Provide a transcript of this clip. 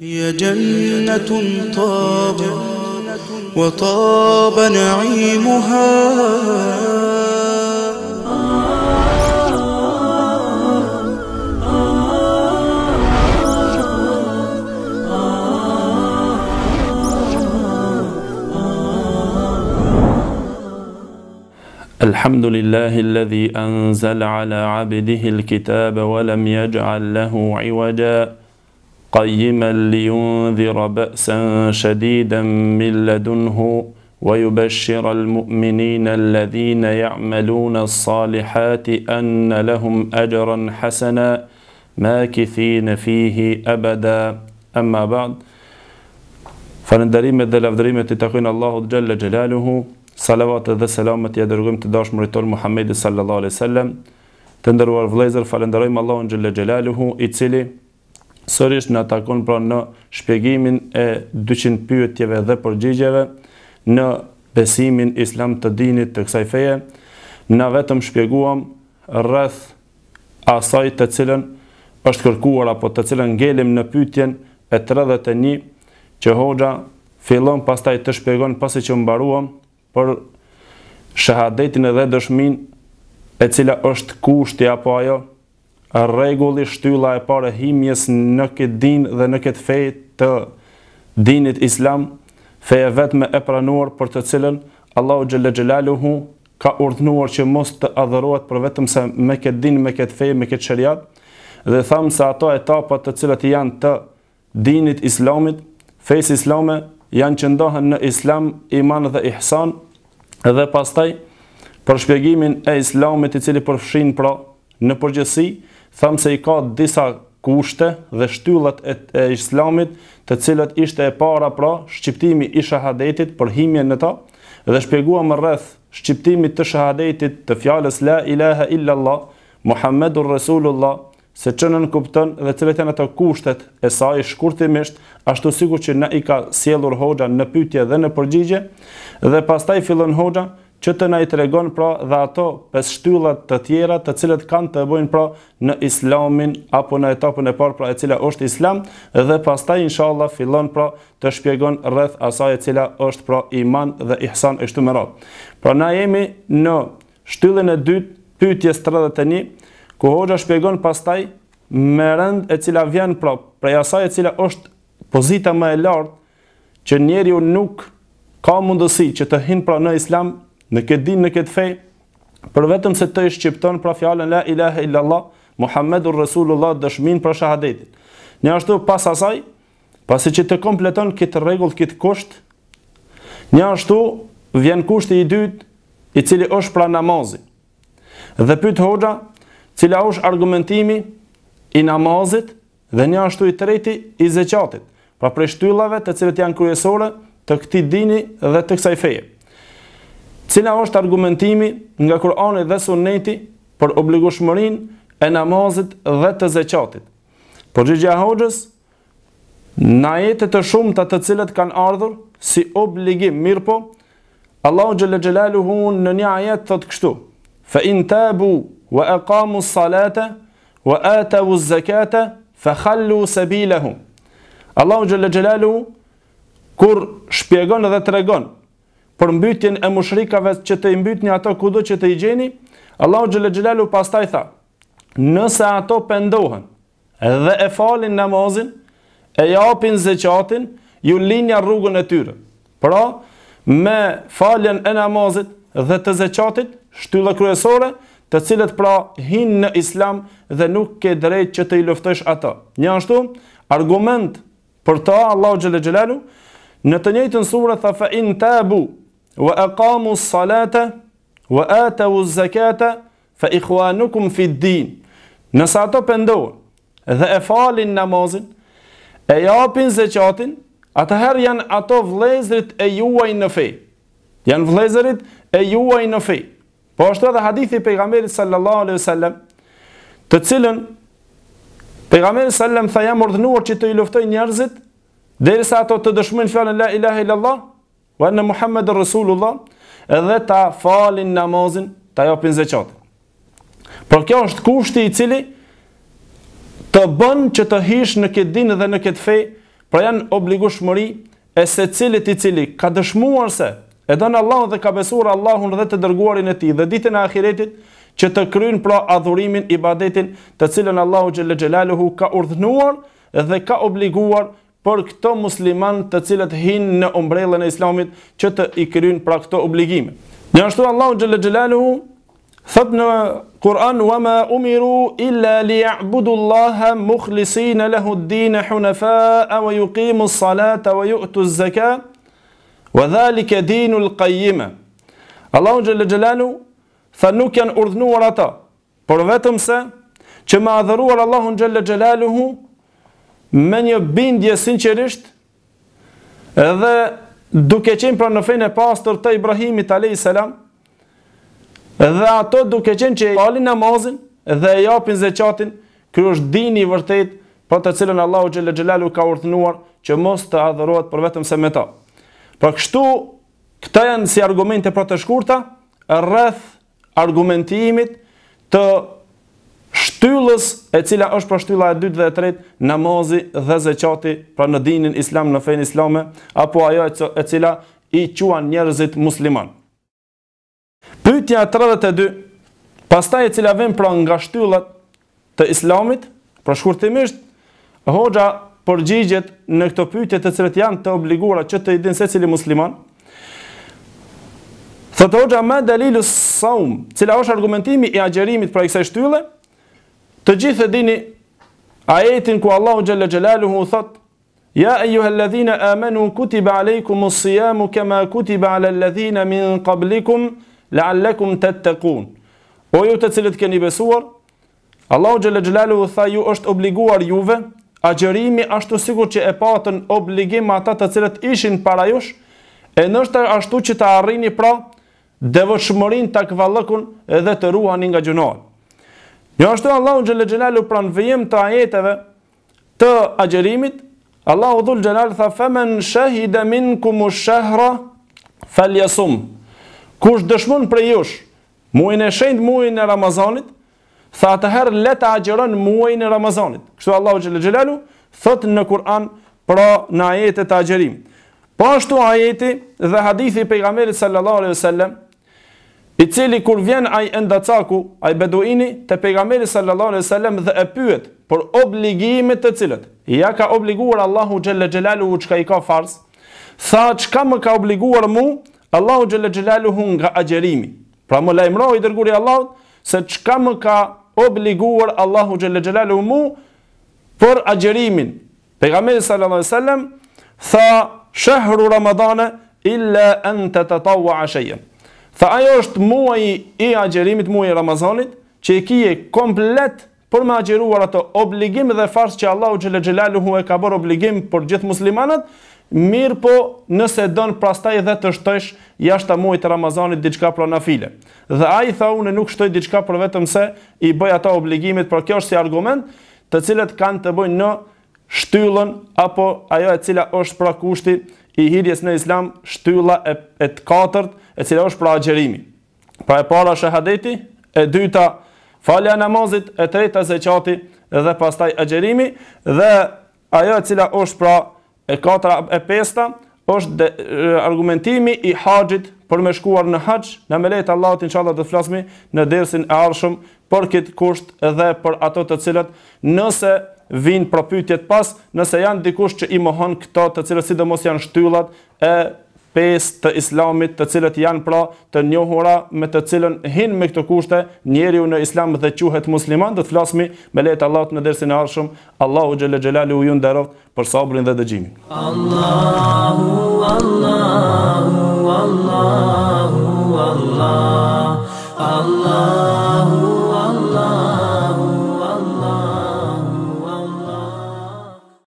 هي جنة طاب وطاب نعيمها الحمد لله الذي أنزل على عبده الكتاب ولم يجعل له عوجاً قيما لينذر بأسا شديدا من لدنه ويبشر المؤمنين الذين يعملون الصالحات أن لهم أجرا حسنا ماكثين فيه أبدا أما بعد فلندريم الدلاف دريمة تتقين الله جل جلاله صلوات ذا سلامة يدرغم تداش مريتول محمد صلى الله عليه وسلم تندروار فليزر فلندريم الله جل جلاله إتسلي sërish në atakon pra në shpjegimin e 200 pyetjeve dhe përgjigjeve në besimin islam të dinit të kësaj feje, në vetëm shpjeguam rrëth asaj të cilën është kërkuar apo të cilën ngelim në pyetjen e 31 që hoxha fillon pastaj të shpjegon pasi që mbaruam për shahadetin dhe dëshmin e cila është kushti apo ajo rregulli shtylla e parë himjes në këtë dinë dhe në këtë fe të dinit islam, fe e vetme e pranuar për të cilën Allahu xhalla xhelaluhu ka urdhnuar që mos të adhurohet për vetëm se me këtë dinë, me këtë fe, me këtë sheria dhe tham se ato etapa të cilat janë të dinit islamit, fesë islame janë që ndohen në islam, iman dhe ihsan, dhe pastaj për shpjegimin e islamit i cili përfshin pra në përgjësi, thamë se i ka disa kushte dhe shtyllat e, e islamit të cilët ishte e para pra shqiptimi i shahadetit për himje në ta dhe shpjegua më rreth shqiptimit të shahadetit të fjales la ilaha illallah Muhammedur Resulullah se që nën kupton dhe cilët e në të kushtet e saj shkurtimisht ashtu sigur që në i ka sielur hoxha në pytje dhe në përgjigje dhe pastaj fillon hoxha që të na i tregon pra dhe ato pes shtyllat të tjera të cilat kanë të bojnë pra në islamin apo në etapën e parë pra e cila është islam dhe pastaj inshallah fillon pra të shpjegon rreth asaj e cila është pra iman dhe ihsan e shtu më radhë. Pra na jemi në shtyllën e dytë pyetjes 31 ku hoxha shpjegon pastaj me rënd e cila vjen pra prej asaj e cila është pozita më e lartë që njeriu nuk ka mundësi që të hinë pra në islam në këtë din, në këtë fej, për vetëm se të i shqipton pra fjallën la ilahe illallah, Muhammedur Resulullah dëshmin për shahadetit. Një ashtu pas asaj, pasi që të kompleton këtë regull, këtë kusht, një ashtu vjen kushti i dyt, i cili është pra namazit. Dhe pëtë hoxha, cila është argumentimi i namazit, dhe një ashtu i treti i zeqatit, pra prej shtyllave të cilët janë kryesore të këti dini dhe të kësaj feje cila është argumentimi nga Kur'ani dhe Sunneti për obligueshmërinë e namazit dhe të zakatit. Po xhija Hoxhës në ajete të shumta të cilët kanë ardhur si obligim, mirë po, Allahu xhalla xhalaluhu në një ajet thotë kështu: "Fa in tabu wa aqamu ssalata wa atu zakata fa khallu sabilahum." Allahu xhalla kur shpjegon dhe tregon për mbytjen e mushrikave që të i mbytni ato kudo që të i gjeni, Allahu Gjële pas pastaj tha, nëse ato pendohen dhe e falin namazin, e japin zëqatin, ju linja rrugën e tyre. Pra, me faljen e namazit dhe të zëqatit, shtylla kryesore, të cilët pra hinë në islam dhe nuk ke drejt që të i luftësh ato. Një ashtu, argument për ta, Allahu Gjële Në të njëjtën surë tha fa in tabu wa aqamu s-salata wa atu z-zakata fa ikhwanukum fi d-din. Nëse ato pëndohën dhe e falin namazin, e japin zekatin, atëherë janë ato vlezrit e juaj në fe. Janë vlezrit e juaj në fe. Po është edhe hadithi pejgamberit sallallahu alaihi wasallam, të cilën pejgamberi sallallahu alaihi wasallam tha jam që të i luftoj njerëzit derisa ato të dëshmën fjalën la ilaha illallah. Vërë në Muhammed Rasulullah, edhe ta falin namazin, ta jopin zeqatë. Por kjo është kushti i cili të bën që të hish në këtë dinë dhe në këtë fe pra janë obligu shmëri e se cilit i cili ka dëshmuar se, e dënë Allah dhe ka besur Allahun dhe të dërguarin e ti, dhe ditën e akiretit, që të kryin pra adhurimin i badetin të cilën Allahu Gjellegjelaluhu ka urdhnuar dhe ka obliguar për këto musliman të cilët hin në umbrellën e islamit që të i kryejnë pra këto obligime. Një ashtu Allahu xhalla Gjellalu thët në Kur'an wa ma umiru illa li a'budu allaha mukhlisina lehu din hunafa a wa juqimu salata wa juqtu zaka wa dhalike dhinu l'kajime. Allahu xhalla Gjellalu thë nuk janë urdhnuar ata, por vetëm se që ma adhëruar Allahu Gjellë Gjellalu me një bindje sinqerisht, edhe duke qenë pra në fejnë e pastor të Ibrahimit a.s. edhe ato duke qenë që e falin namazin edhe e japin zeqatin, kërë është dini i vërtet pra të cilën Allahu Gjellë Gjellalu ka urtënuar që mos të adhëruat për vetëm se me ta. Pra kështu, këta janë si argumente pra të shkurta, rreth argumentimit të shtyllës e cila është pra shtylla e dytë dhe e tretë, namazi dhe zeqati, pra në dinin islam, në fenë islame, apo ajo e cila i quan njerëzit musliman. Pytja 32, pastaj e cila vem pra nga shtyllat të islamit, pra shkurtimisht, hoxha përgjigjet në këto pytje të cilët janë të obligura që të idin se cili musliman, Thëtë hoxha me delilu saum, cila është argumentimi i agjerimit për i kësaj shtylle, Të gjithë e dini ajetin ku Allahu xhalla xhelaluhu thot: "Ya juhe lëdhina amanu kutiba alaykumus siyamu kama kutiba alal ladhina min qablikum të tattaqun." O ju të cilët keni besuar, Allahu xhalla u tha ju është obliguar juve agjërimi ashtu sikur që e patën obligim ata të cilët ishin para jush, e nështë ashtu që të arrini pra dhe vëshmërin të këvallëkun edhe të ruhani nga gjënohet. Një jo, ashtu Allahu Gjellë u pranë vijim të ajeteve të agjerimit, Allahu Dhul Gjellë tha femen shëhi dhe min ku mu feljesum. Kush dëshmun për jush, muin e shend muin e Ramazanit, tha të her let agjeron muin e Ramazanit. Kështu Allahu Gjellë thot në Kur'an pra në ajete të agjerim. Pashtu po ajeti dhe hadithi pejgamerit sallallahu alaihi sallam, i cili kur vjen ai enda caku, ai beduini te pejgamberi sallallahu alejhi wasallam dhe e pyet por obligimet te cilët. ja ka obliguar Allahu xhalla xhelalu u çka i ka farz, tha çka më ka obliguar mu Allahu xhalla xhelalu hu nga agjerimi. Pra më lajmëroi dërguri Allahut, se çka më ka obliguar Allahu xhalla xhelalu mu për agjerimin. Pejgamberi sallallahu alejhi wasallam tha shahru ramadana illa an tatawwa shay'an. Tha ajo është muaj i agjerimit, muaj i Ramazanit, që i kije komplet për me agjeruar ato obligim dhe fars që Allahu Gjele Gjelalu hu e ka bërë obligim për gjithë muslimanët, mirë po nëse dënë prastaj dhe të shtësh jashta muaj të Ramazanit diçka pro na file. Dhe aji tha unë nuk shtoj diçka për vetëm se i bëj ato obligimit, për kjo është si argument të cilët kanë të bëjnë në shtyllën apo ajo e cila është pra kushti i hirjes në islam shtylla e, e të katërt e cila është pra agjerimi. Pra e para shahadeti, e dyta falja namazit, e treta zeqati dhe pastaj agjerimi dhe ajo e cila është pra e katra e pesta është de, e, argumentimi i haqit për me shkuar në haq në me lejtë Allahot në qalat dhe të flasmi në dersin e arshëm për kitë kusht edhe për ato të cilat nëse vinë propytjet pas nëse janë dikush që i mohon këto të cilët si dhe mos janë shtyllat e pes të islamit të cilët janë pra të njohura me të cilën hin me këto kushte njeriu në islam dhe quhet musliman do të flasmi me Allah Allahut në dersin e arshëm Allahu xhele xhelali u ju nderoft për sabrin dhe dëgjimin Allahu Allahu Allahu Allahu Allahu